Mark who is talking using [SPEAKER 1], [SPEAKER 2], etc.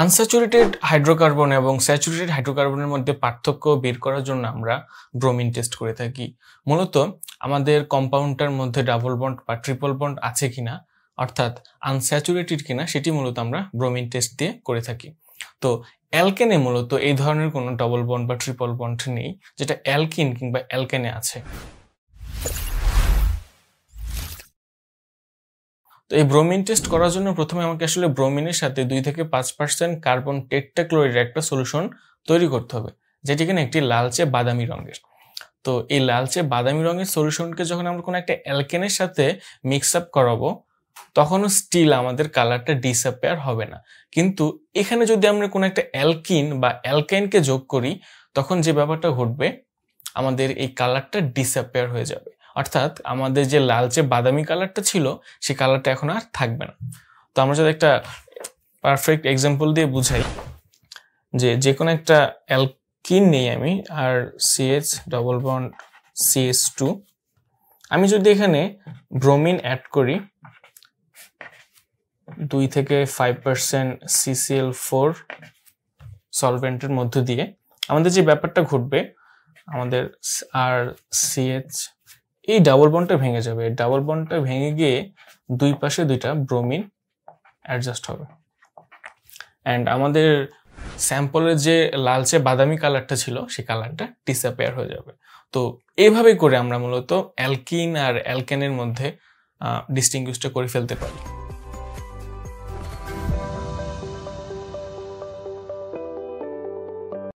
[SPEAKER 1] unsaturated hydrocarbon এবং saturated হাইড্রোকার্বনের মধ্যে পার্থক্য বের করার জন্য আমরা ব্রোমিন টেস্ট করে থাকি মূলত আমাদের কম্পাউন্ডটার মধ্যে ডাবল বন্ড বা ট্রিপল বন্ড আছে কিনা অর্থাৎ আনস্যাচুরেটেড কিনা সেটি মূলত আমরা ব্রোমিন টেস্ট দিয়ে করে থাকি তো অ্যালকেনে মূলত এই ধরনের কোনো ডবল বন্ড বা ট্রিপল বন্ড নেই যেটা অ্যালকিন কিংবা অ্যালকেনে আছে তো এই ব্রোমিন টেস্ট করার জন্য প্রথমে আমাকে আসলে ব্রোমিনের সাথে দুই থেকে পাঁচ পার্সেন্ট কার্বন টেট্টাক্লোরিড একটা সলিউশন তৈরি করতে হবে যেটি কিনা একটি লালচে বাদামি রঙের তো এই লালচে বাদামি রঙের সলিউশনকে যখন আমরা কোনো একটা অ্যালকেনের সাথে মিক্স আপ করাবো তখনও স্টিল আমাদের কালারটা ডিসঅ্যাপেয়ার হবে না কিন্তু এখানে যদি আমরা কোনো একটা অ্যালকিন বা অ্যালকাইনকে যোগ করি তখন যে ব্যাপারটা ঘটবে আমাদের এই কালারটা ডিসঅ্যাপেয়ার হয়ে যাবে অর্থাৎ আমাদের যে লালচে বাদামি কালারটা ছিল সেই কালারটা এখন আর থাকবে না তো আমরা যদি একটা পারফেক্ট এক্সাম্পল দিয়ে বুঝাই যে যে কোনো একটা অ্যালকিন নেই আমি আর CH double bond CS two আমি যদি এখানে ব্রোমিন অ্যাড করি দুই থেকে ফাইভ পার্সেন্ট সিসিএল ফোর সলভেন্টের মধ্য দিয়ে আমাদের যে ব্যাপারটা ঘটবে আমাদের আর সিএচ এই ডাবল বন্ডটা ভেঙে যাবে ডাবল বন্ডটা ভেঙে গিয়ে দুই পাশে দুইটা ব্রোমিন অ্যাডজাস্ট হবে অ্যান্ড আমাদের স্যাম্পলের যে লালচে বাদামি কালারটা ছিল সেই কালারটা ডিসঅ্যাপেয়ার হয়ে যাবে তো এইভাবে করে আমরা মূলত অ্যালকিন আর অ্যালকেনের মধ্যে ডিস্টিংগুইশটা করে ফেলতে পারি